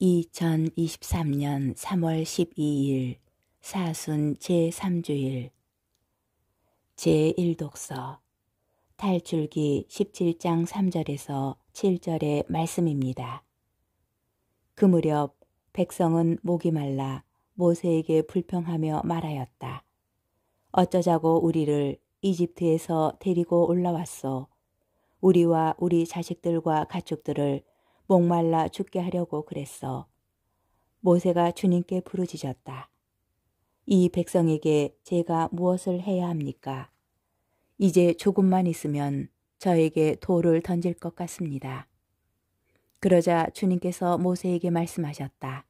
2023년 3월 12일 사순 제3주일 제1독서 탈출기 17장 3절에서 7절의 말씀입니다. 그 무렵 백성은 목이 말라 모세에게 불평하며 말하였다. 어쩌자고 우리를 이집트에서 데리고 올라왔소. 우리와 우리 자식들과 가축들을 목말라 죽게 하려고 그랬어. 모세가 주님께 부르짖었다. 이 백성에게 제가 무엇을 해야 합니까? 이제 조금만 있으면 저에게 돌을 던질 것 같습니다. 그러자 주님께서 모세에게 말씀하셨다.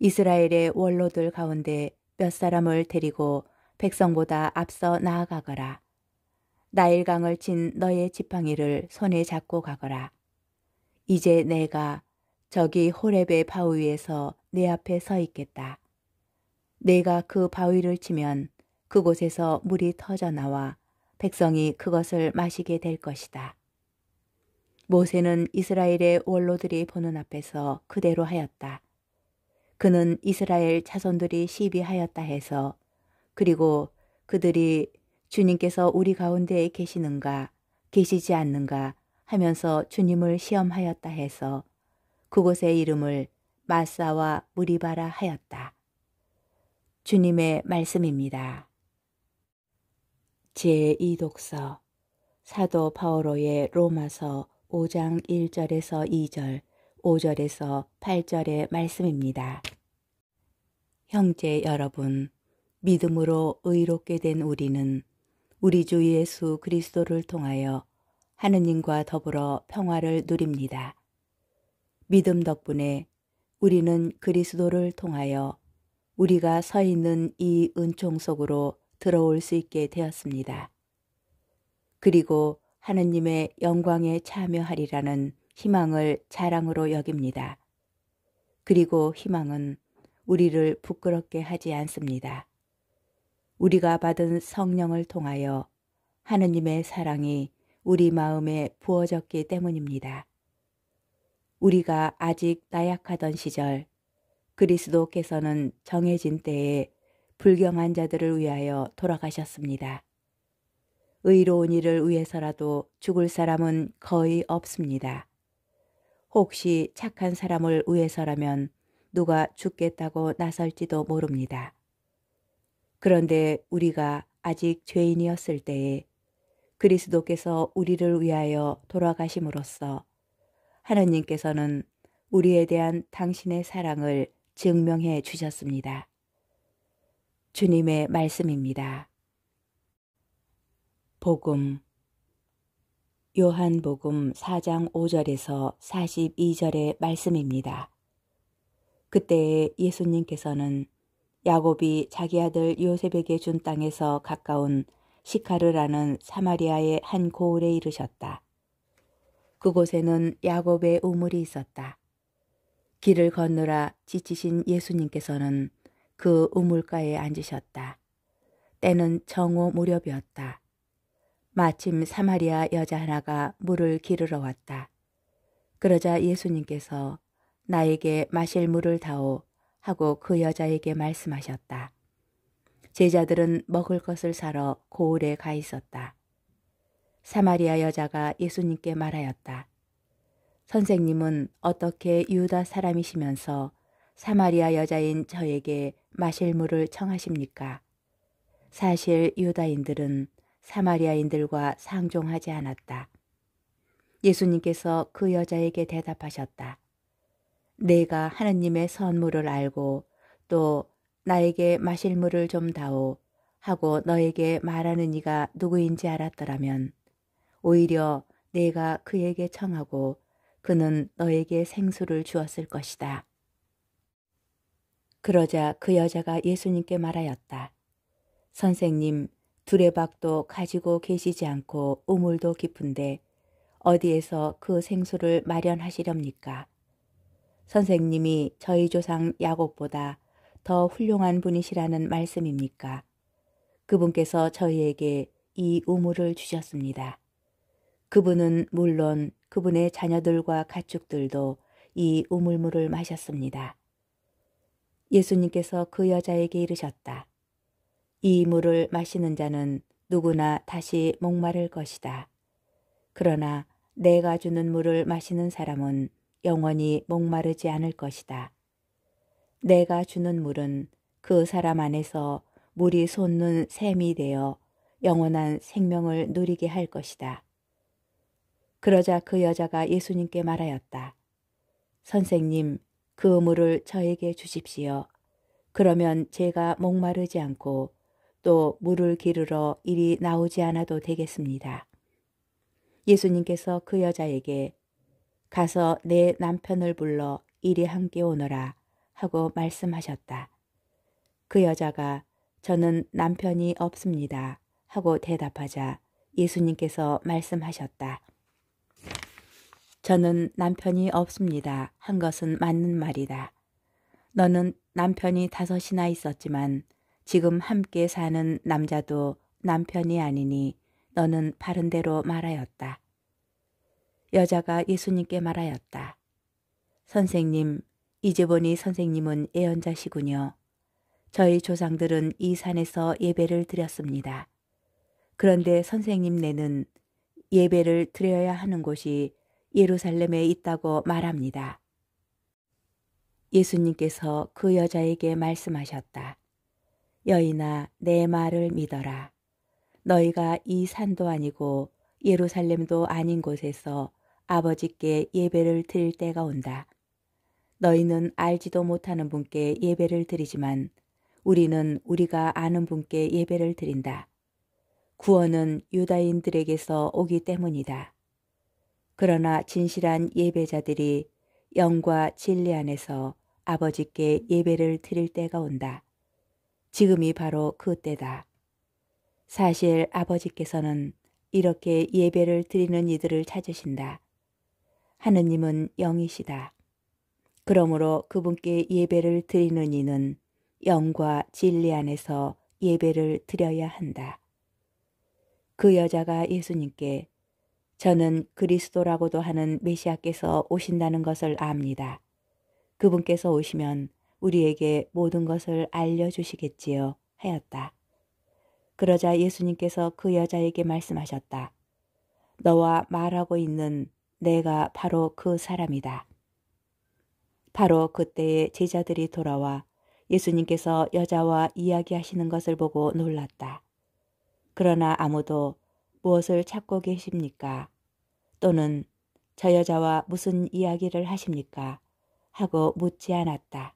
이스라엘의 원로들 가운데 몇 사람을 데리고 백성보다 앞서 나아가거라. 나일강을 친 너의 지팡이를 손에 잡고 가거라. 이제 내가 저기 호랩의 바위에서 내 앞에 서 있겠다. 내가 그 바위를 치면 그곳에서 물이 터져 나와 백성이 그것을 마시게 될 것이다. 모세는 이스라엘의 원로들이 보는 앞에서 그대로 하였다. 그는 이스라엘 자손들이 시비하였다 해서 그리고 그들이 주님께서 우리 가운데에 계시는가 계시지 않는가 하면서 주님을 시험하였다 해서 그곳의 이름을 마사와 무리바라 하였다. 주님의 말씀입니다. 제2독서 사도 파오로의 로마서 5장 1절에서 2절, 5절에서 8절의 말씀입니다. 형제 여러분, 믿음으로 의롭게 된 우리는 우리 주 예수 그리스도를 통하여 하느님과 더불어 평화를 누립니다. 믿음 덕분에 우리는 그리스도를 통하여 우리가 서 있는 이 은총 속으로 들어올 수 있게 되었습니다. 그리고 하느님의 영광에 참여하리라는 희망을 자랑으로 여깁니다. 그리고 희망은 우리를 부끄럽게 하지 않습니다. 우리가 받은 성령을 통하여 하느님의 사랑이 우리 마음에 부어졌기 때문입니다. 우리가 아직 나약하던 시절 그리스도께서는 정해진 때에 불경한 자들을 위하여 돌아가셨습니다. 의로운 일을 위해서라도 죽을 사람은 거의 없습니다. 혹시 착한 사람을 위해서라면 누가 죽겠다고 나설지도 모릅니다. 그런데 우리가 아직 죄인이었을 때에 그리스도께서 우리를 위하여 돌아가심으로써 하느님께서는 우리에 대한 당신의 사랑을 증명해 주셨습니다. 주님의 말씀입니다. 복음 요한복음 4장 5절에서 42절의 말씀입니다. 그때에 예수님께서는 야곱이 자기 아들 요셉에게 준 땅에서 가까운 시카르라는 사마리아의 한 고을에 이르셨다. 그곳에는 야곱의 우물이 있었다. 길을 건너라 지치신 예수님께서는 그 우물가에 앉으셨다. 때는 정오 무렵이었다. 마침 사마리아 여자 하나가 물을 기르러 왔다. 그러자 예수님께서 나에게 마실 물을 다오 하고 그 여자에게 말씀하셨다. 제자들은 먹을 것을 사러 고을에 가 있었다. 사마리아 여자가 예수님께 말하였다. 선생님은 어떻게 유다 사람이시면서 사마리아 여자인 저에게 마실 물을 청하십니까? 사실 유다인들은 사마리아인들과 상종하지 않았다. 예수님께서 그 여자에게 대답하셨다. 내가 하느님의 선물을 알고 또 나에게 마실 물을 좀 다오 하고 너에게 말하는 이가 누구인지 알았더라면 오히려 내가 그에게 청하고 그는 너에게 생수를 주었을 것이다. 그러자 그 여자가 예수님께 말하였다. 선생님, 두레박도 가지고 계시지 않고 우물도 깊은데 어디에서 그 생수를 마련하시렵니까? 선생님이 저희 조상 야곱보다 더 훌륭한 분이시라는 말씀입니까? 그분께서 저희에게 이 우물을 주셨습니다. 그분은 물론 그분의 자녀들과 가축들도 이 우물물을 마셨습니다. 예수님께서 그 여자에게 이르셨다. 이 물을 마시는 자는 누구나 다시 목마를 것이다. 그러나 내가 주는 물을 마시는 사람은 영원히 목마르지 않을 것이다. 내가 주는 물은 그 사람 안에서 물이 솟는 샘이 되어 영원한 생명을 누리게 할 것이다. 그러자 그 여자가 예수님께 말하였다. 선생님, 그 물을 저에게 주십시오. 그러면 제가 목마르지 않고 또 물을 기르러 일이 나오지 않아도 되겠습니다. 예수님께서 그 여자에게 가서 내 남편을 불러 이리 함께 오너라. 하고 말씀하셨다. 그 여자가 저는 남편이 없습니다 하고 대답하자 예수님께서 말씀하셨다. 저는 남편이 없습니다 한 것은 맞는 말이다. 너는 남편이 다섯이나 있었지만 지금 함께 사는 남자도 남편이 아니니 너는 바른 대로 말하였다. 여자가 예수님께 말하였다. 선생님, 이제 보니 선생님은 예언자시군요. 저희 조상들은 이 산에서 예배를 드렸습니다. 그런데 선생님네는 예배를 드려야 하는 곳이 예루살렘에 있다고 말합니다. 예수님께서 그 여자에게 말씀하셨다. 여인아, 내 말을 믿어라. 너희가 이 산도 아니고 예루살렘도 아닌 곳에서 아버지께 예배를 드릴 때가 온다. 너희는 알지도 못하는 분께 예배를 드리지만 우리는 우리가 아는 분께 예배를 드린다. 구원은 유다인들에게서 오기 때문이다. 그러나 진실한 예배자들이 영과 진리 안에서 아버지께 예배를 드릴 때가 온다. 지금이 바로 그 때다. 사실 아버지께서는 이렇게 예배를 드리는 이들을 찾으신다. 하느님은 영이시다. 그러므로 그분께 예배를 드리는 이는 영과 진리 안에서 예배를 드려야 한다. 그 여자가 예수님께 저는 그리스도라고도 하는 메시아께서 오신다는 것을 압니다. 그분께서 오시면 우리에게 모든 것을 알려주시겠지요 하였다. 그러자 예수님께서 그 여자에게 말씀하셨다. 너와 말하고 있는 내가 바로 그 사람이다. 바로 그때에 제자들이 돌아와 예수님께서 여자와 이야기하시는 것을 보고 놀랐다. 그러나 아무도 무엇을 찾고 계십니까? 또는 저 여자와 무슨 이야기를 하십니까? 하고 묻지 않았다.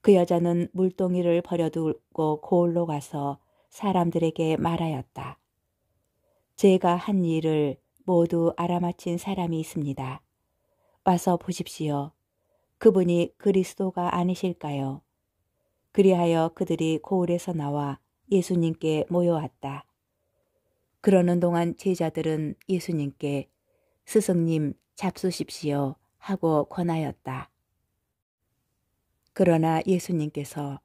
그 여자는 물동이를 버려두고 고을로 가서 사람들에게 말하였다. 제가 한 일을 모두 알아맞힌 사람이 있습니다. 와서 보십시오. 그분이 그리스도가 아니실까요? 그리하여 그들이 고을에서 나와 예수님께 모여왔다. 그러는 동안 제자들은 예수님께 스승님 잡수십시오 하고 권하였다. 그러나 예수님께서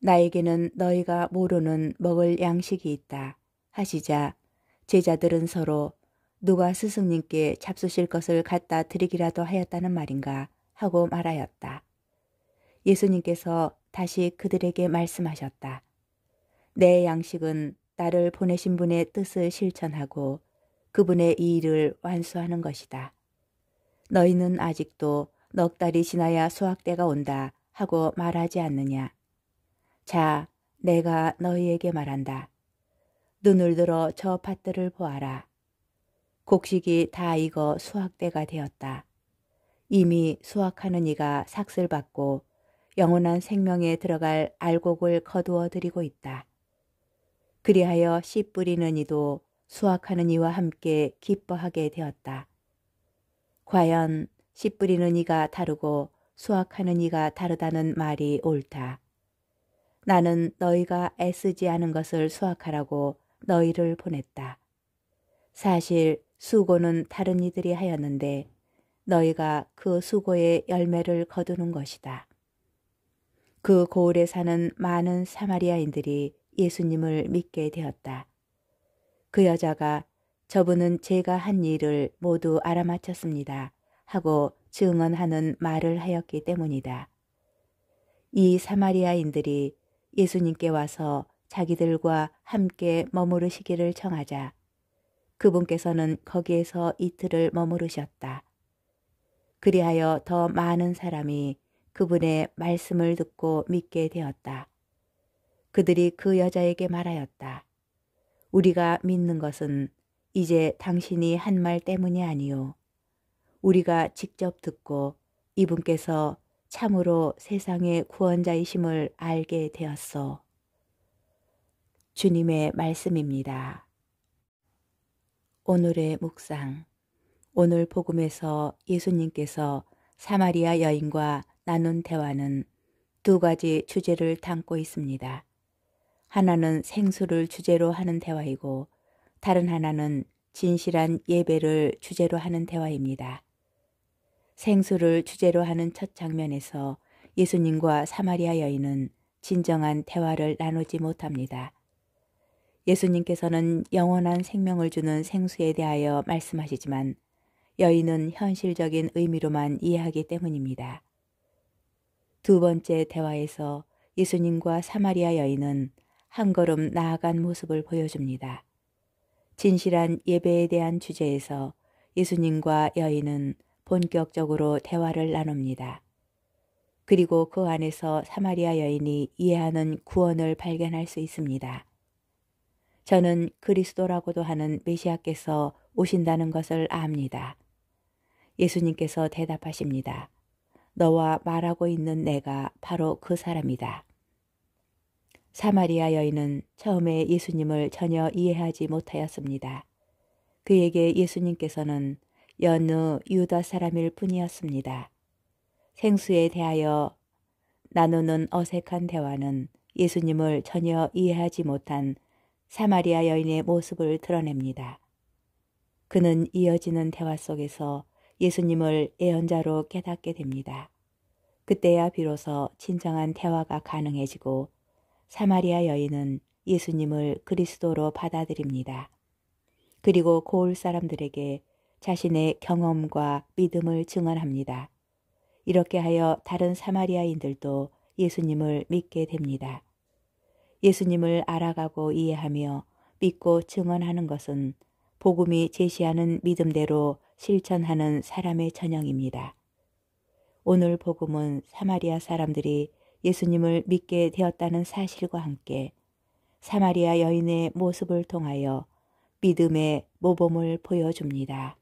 나에게는 너희가 모르는 먹을 양식이 있다 하시자 제자들은 서로 누가 스승님께 잡수실 것을 갖다 드리기라도 하였다는 말인가 하고 말하였다. 예수님께서 다시 그들에게 말씀하셨다. 내 양식은 나를 보내신 분의 뜻을 실천하고 그분의 이 일을 완수하는 것이다. 너희는 아직도 넉 달이 지나야 수확대가 온다 하고 말하지 않느냐. 자, 내가 너희에게 말한다. 눈을 들어 저 밭들을 보아라. 곡식이 다 익어 수확대가 되었다. 이미 수확하는 이가 삭슬 받고 영원한 생명에 들어갈 알곡을 거두어 드리고 있다. 그리하여 씨 뿌리는 이도 수확하는 이와 함께 기뻐하게 되었다. 과연 씨 뿌리는 이가 다르고 수확하는 이가 다르다는 말이 옳다. 나는 너희가 애쓰지 않은 것을 수확하라고 너희를 보냈다. 사실 수고는 다른 이들이 하였는데 너희가 그 수고의 열매를 거두는 것이다. 그 고을에 사는 많은 사마리아인들이 예수님을 믿게 되었다. 그 여자가 저분은 제가 한 일을 모두 알아맞혔습니다. 하고 증언하는 말을 하였기 때문이다. 이 사마리아인들이 예수님께 와서 자기들과 함께 머무르시기를 청하자 그분께서는 거기에서 이틀을 머무르셨다. 그리하여 더 많은 사람이 그분의 말씀을 듣고 믿게 되었다. 그들이 그 여자에게 말하였다. 우리가 믿는 것은 이제 당신이 한 말 때문이 아니요. 우리가 직접 듣고 이분께서 참으로 세상의 구원자이심을 알게 되었소. 주님의 말씀입니다. 오늘의 묵상 오늘 복음에서 예수님께서 사마리아 여인과 나눈 대화는 두 가지 주제를 담고 있습니다. 하나는 생수를 주제로 하는 대화이고 다른 하나는 진실한 예배를 주제로 하는 대화입니다. 생수를 주제로 하는 첫 장면에서 예수님과 사마리아 여인은 진정한 대화를 나누지 못합니다. 예수님께서는 영원한 생명을 주는 생수에 대하여 말씀하시지만 여인은 현실적인 의미로만 이해하기 때문입니다. 두 번째 대화에서 예수님과 사마리아 여인은 한 걸음 나아간 모습을 보여줍니다. 진실한 예배에 대한 주제에서 예수님과 여인은 본격적으로 대화를 나눕니다. 그리고 그 안에서 사마리아 여인이 이해하는 구원을 발견할 수 있습니다. 저는 그리스도라고도 하는 메시아께서 오신다는 것을 압니다. 예수님께서 대답하십니다. 너와 말하고 있는 내가 바로 그 사람이다. 사마리아 여인은 처음에 예수님을 전혀 이해하지 못하였습니다. 그에게 예수님께서는 연느 유다 사람일 뿐이었습니다. 생수에 대하여 나누는 어색한 대화는 예수님을 전혀 이해하지 못한 사마리아 여인의 모습을 드러냅니다. 그는 이어지는 대화 속에서 예수님을 예언자로 깨닫게 됩니다. 그때야 비로소 진정한 대화가 가능해지고 사마리아 여인은 예수님을 그리스도로 받아들입니다. 그리고 고을 사람들에게 자신의 경험과 믿음을 증언합니다. 이렇게 하여 다른 사마리아인들도 예수님을 믿게 됩니다. 예수님을 알아가고 이해하며 믿고 증언하는 것은 복음이 제시하는 믿음대로 실천하는 사람의 전형입니다. 오늘 복음은 사마리아 사람들이 예수님을 믿게 되었다는 사실과 함께 사마리아 여인의 모습을 통하여 믿음의 모범을 보여줍니다.